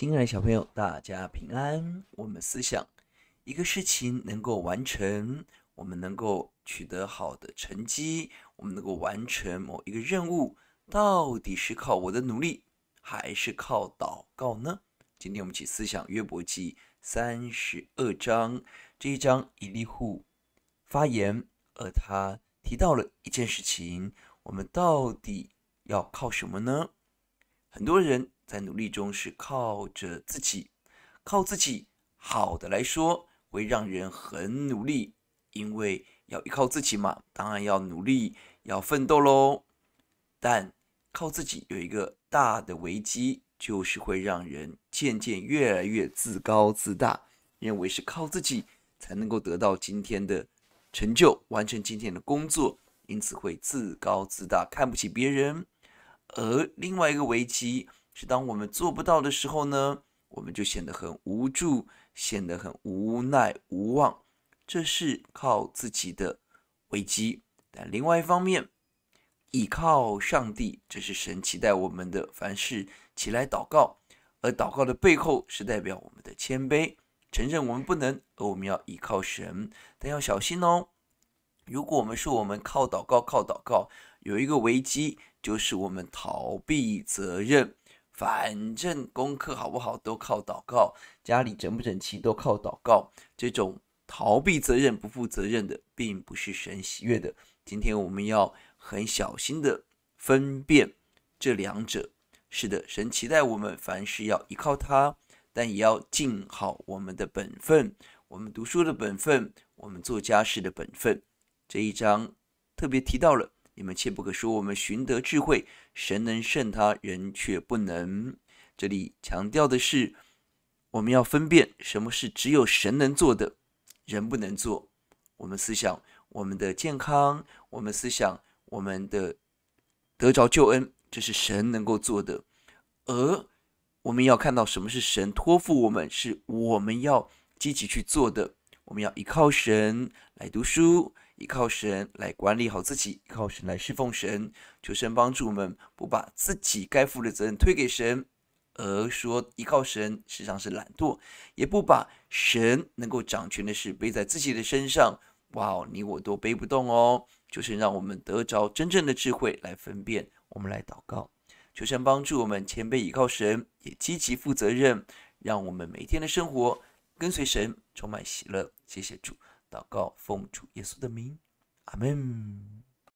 亲爱的小朋友，大家平安。我们思想一个事情能够完成，我们能够取得好的成绩，我们能够完成某一个任务，到底是靠我的努力，还是靠祷告呢？今天我们一起思想约伯记三十二章这一章以利户发言，而他提到了一件事情，我们到底要靠什么呢？很多人在努力中是靠着自己，靠自己好的来说，会让人很努力，因为要依靠自己嘛，当然要努力，要奋斗喽。但靠自己有一个大的危机，就是会让人渐渐越来越自高自大，认为是靠自己才能够得到今天的成就，完成今天的工作，因此会自高自大，看不起别人。而另外一个危机是，当我们做不到的时候呢，我们就显得很无助，显得很无奈、无望。这是靠自己的危机。但另外一方面，倚靠上帝，这是神期待我们的，凡事起来祷告。而祷告的背后是代表我们的谦卑，承认我们不能，而我们要倚靠神。但要小心哦，如果我们说我们靠祷告，靠祷告，有一个危机。就是我们逃避责任，反正功课好不好都靠祷告，家里整不整齐都靠祷告。这种逃避责任、不负责任的，并不是神喜悦的。今天我们要很小心的分辨这两者。是的，神期待我们凡事要依靠他，但也要尽好我们的本分：我们读书的本分，我们做家事的本分。这一章特别提到了。你们切不可说我们寻得智慧，神能胜他人却不能。这里强调的是，我们要分辨什么是只有神能做的，人不能做。我们思想我们的健康，我们思想我们的得着救恩，这是神能够做的。而我们要看到什么是神托付我们，是我们要积极去做的。我们要依靠神来读书。依靠神来管理好自己，依靠神来侍奉神，求神帮助我们不把自己该负的责任推给神，而说依靠神实际上是懒惰，也不把神能够掌权的事背在自己的身上。哇哦，你我都背不动哦！就是让我们得着真正的智慧来分辨。我们来祷告，求神帮助我们，前辈依靠神也积极负责任，让我们每天的生活跟随神充满喜乐。谢谢主。祷告，奉主耶稣的名，阿门。